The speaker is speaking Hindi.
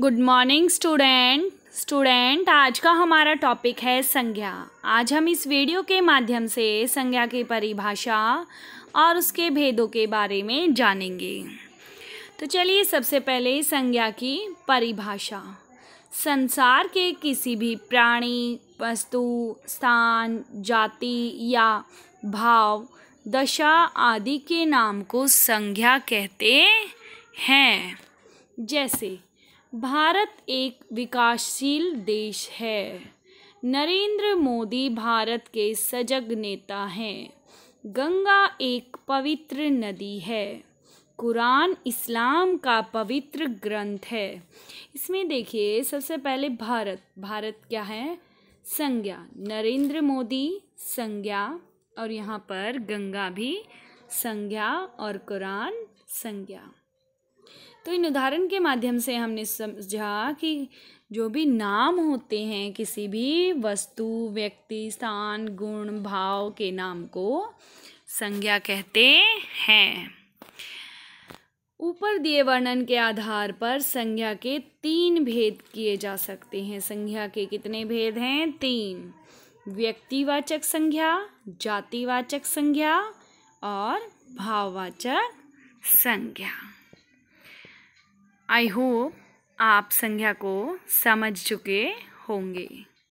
गुड मॉर्निंग स्टूडेंट स्टूडेंट आज का हमारा टॉपिक है संज्ञा आज हम इस वीडियो के माध्यम से संज्ञा की परिभाषा और उसके भेदों के बारे में जानेंगे तो चलिए सबसे पहले संज्ञा की परिभाषा संसार के किसी भी प्राणी वस्तु स्थान जाति या भाव दशा आदि के नाम को संज्ञा कहते हैं जैसे भारत एक विकासशील देश है नरेंद्र मोदी भारत के सजग नेता हैं गंगा एक पवित्र नदी है कुरान इस्लाम का पवित्र ग्रंथ है इसमें देखिए सबसे पहले भारत भारत क्या है संज्ञा नरेंद्र मोदी संज्ञा और यहाँ पर गंगा भी संज्ञा और कुरान संज्ञा तो इन उदाहरण के माध्यम से हमने समझा कि जो भी नाम होते हैं किसी भी वस्तु व्यक्ति स्थान गुण भाव के नाम को संज्ञा कहते हैं ऊपर दिए वर्णन के आधार पर संज्ञा के तीन भेद किए जा सकते हैं संज्ञा के कितने भेद हैं तीन व्यक्तिवाचक संज्ञा जातिवाचक संज्ञा और भाववाचक संज्ञा आई होप आप संज्ञा को समझ चुके होंगे